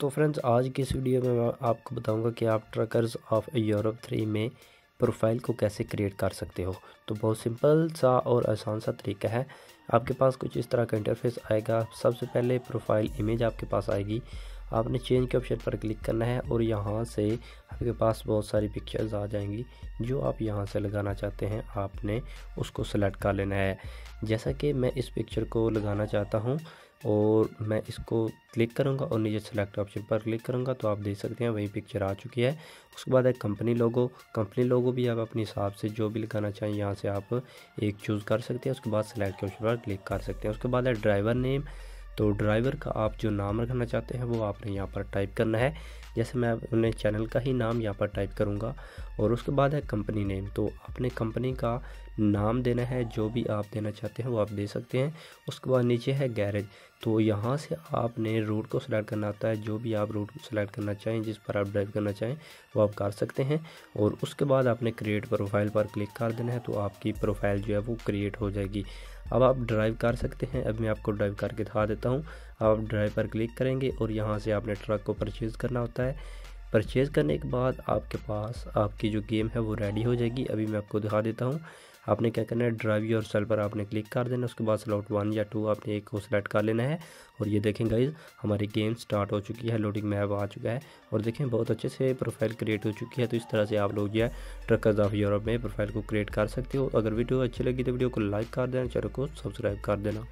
तो फ्रेंड्स आज की इस वीडियो में मैं आपको बताऊंगा कि आप ट्रकर्स ऑफ यूरोप थ्री में प्रोफाइल को कैसे क्रिएट कर सकते हो तो बहुत सिंपल सा और आसान सा तरीका है आपके पास कुछ इस तरह का इंटरफेस आएगा सबसे पहले प्रोफाइल इमेज आपके पास आएगी आपने चेंज के ऑप्शन पर क्लिक करना है और यहाँ से आपके पास बहुत सारी पिक्चर्स आ जाएंगी जो आप यहाँ से लगाना चाहते हैं आपने उसको सेलेक्ट कर लेना है जैसा कि मैं इस पिक्चर को लगाना चाहता हूँ और मैं इसको क्लिक करूँगा और नीचे सेलेक्ट ऑप्शन पर क्लिक करूँगा तो आप देख सकते हैं वही पिक्चर आ चुकी है उसके बाद है कंपनी लोगो कंपनी लोगो भी आप अपने हिसाब से जो भी लगाना चाहें यहाँ से आप एक चूज़ कर सकते हैं उसके बाद सेलेक्ट ऑप्शन पर क्लिक कर सकते हैं उसके बाद है ड्राइवर नेम तो ड्राइवर का आप जो नाम रखना चाहते हैं वो आपने यहाँ पर टाइप करना है जैसे मैं अपने चैनल का ही नाम यहाँ पर टाइप करूँगा और उसके बाद है कंपनी नेम तो अपने कंपनी का नाम देना है जो भी आप देना चाहते हैं वो आप दे सकते हैं उसके बाद नीचे है गैरेज तो यहाँ से आपने रूट को सिलेक्ट करना आता है जो भी आप रूट सिलेक्ट करना चाहें जिस पर आप ड्राइव करना चाहें वो आप कर सकते हैं और उसके बाद आपने क्रिएट प्रोफाइल पर क्लिक कर देना है तो आपकी प्रोफाइल जो है वो क्रिएट हो जाएगी अब आप ड्राइव कर सकते हैं अब मैं आपको ड्राइव करके दिखा देता हूँ आप ड्राइव पर क्लिक करेंगे और यहाँ से आपने ट्रक को परचेज़ करना होता है परचेज़ करने के बाद आपके पास आपकी जो गेम है वो रेडी हो जाएगी अभी मैं आपको दिखा देता हूँ आपने क्या करना है ड्राइव योर सेल पर आपने क्लिक कर देना उसके बाद स्लॉट वन या टू आपने एक को सेलेक्ट कर लेना है और ये देखें गाइज हमारी गेम स्टार्ट हो चुकी है लोडिंग मैप आ चुका है और देखें बहुत अच्छे से प्रोफाइल क्रिएट हो चुकी है तो इस तरह से आप लोग जो है ट्रकर्स ऑफ यूरोप में प्रोफाइल को क्रिएट कर सकते हो अगर वीडियो अच्छी लगी तो वीडियो को लाइक कर देना चैनल को सब्सक्राइब कर देना